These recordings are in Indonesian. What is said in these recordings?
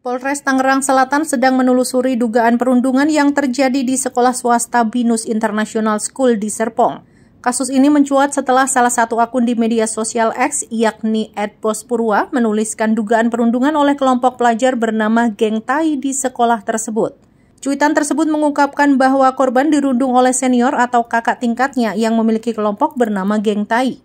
Polres Tangerang Selatan sedang menelusuri dugaan perundungan yang terjadi di sekolah swasta Binus International School di Serpong. Kasus ini mencuat setelah salah satu akun di media sosial X, yakni @bospurwa, menuliskan dugaan perundungan oleh kelompok pelajar bernama Geng Tai di sekolah tersebut. Cuitan tersebut mengungkapkan bahwa korban dirundung oleh senior atau kakak tingkatnya yang memiliki kelompok bernama Geng Tai.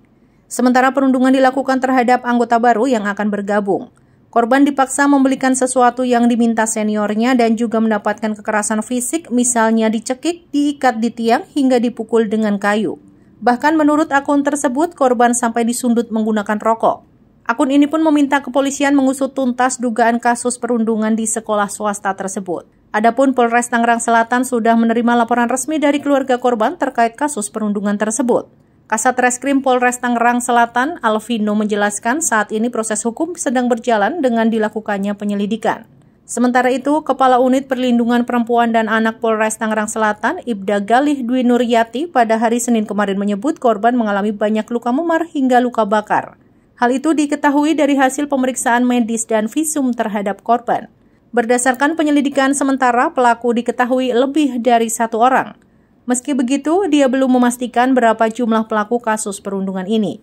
Sementara perundungan dilakukan terhadap anggota baru yang akan bergabung. Korban dipaksa membelikan sesuatu yang diminta seniornya dan juga mendapatkan kekerasan fisik, misalnya dicekik, diikat di tiang, hingga dipukul dengan kayu. Bahkan menurut akun tersebut, korban sampai disundut menggunakan rokok. Akun ini pun meminta kepolisian mengusut tuntas dugaan kasus perundungan di sekolah swasta tersebut. Adapun Polres Tangerang Selatan sudah menerima laporan resmi dari keluarga korban terkait kasus perundungan tersebut. Kasat Reskrim Polres Tangerang Selatan, Alvino menjelaskan saat ini proses hukum sedang berjalan dengan dilakukannya penyelidikan. Sementara itu, Kepala Unit Perlindungan Perempuan dan Anak Polres Tangerang Selatan, Ibda Galih Dwi Nuryati, pada hari Senin kemarin menyebut korban mengalami banyak luka memar hingga luka bakar. Hal itu diketahui dari hasil pemeriksaan medis dan visum terhadap korban. Berdasarkan penyelidikan sementara, pelaku diketahui lebih dari satu orang – Meski begitu, dia belum memastikan berapa jumlah pelaku kasus perundungan ini.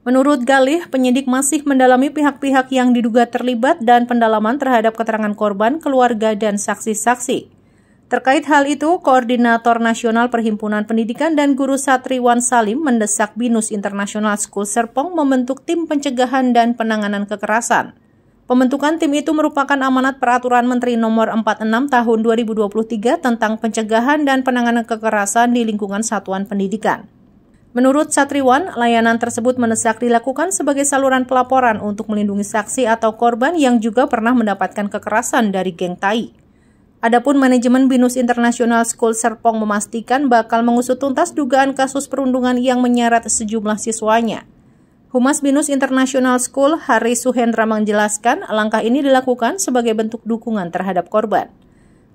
Menurut Galih, penyidik masih mendalami pihak-pihak yang diduga terlibat dan pendalaman terhadap keterangan korban, keluarga, dan saksi-saksi. Terkait hal itu, Koordinator Nasional Perhimpunan Pendidikan dan Guru Satriwan Salim mendesak Binus International School Serpong membentuk tim pencegahan dan penanganan kekerasan. Pembentukan tim itu merupakan amanat peraturan Menteri Nomor 46 Tahun 2023 tentang pencegahan dan penanganan kekerasan di lingkungan satuan pendidikan. Menurut Satriwan, layanan tersebut mendesak dilakukan sebagai saluran pelaporan untuk melindungi saksi atau korban yang juga pernah mendapatkan kekerasan dari geng tai. Adapun manajemen Binus International School Serpong memastikan bakal mengusut tuntas dugaan kasus perundungan yang menyeret sejumlah siswanya. Humas Binus International School Hari Suhendra menjelaskan langkah ini dilakukan sebagai bentuk dukungan terhadap korban.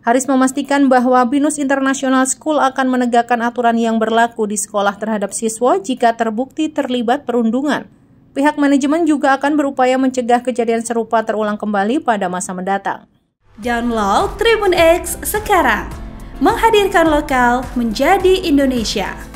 Haris memastikan bahwa Binus International School akan menegakkan aturan yang berlaku di sekolah terhadap siswa jika terbukti terlibat perundungan. Pihak manajemen juga akan berupaya mencegah kejadian serupa terulang kembali pada masa mendatang. Download Tribun X sekarang, menghadirkan lokal menjadi Indonesia.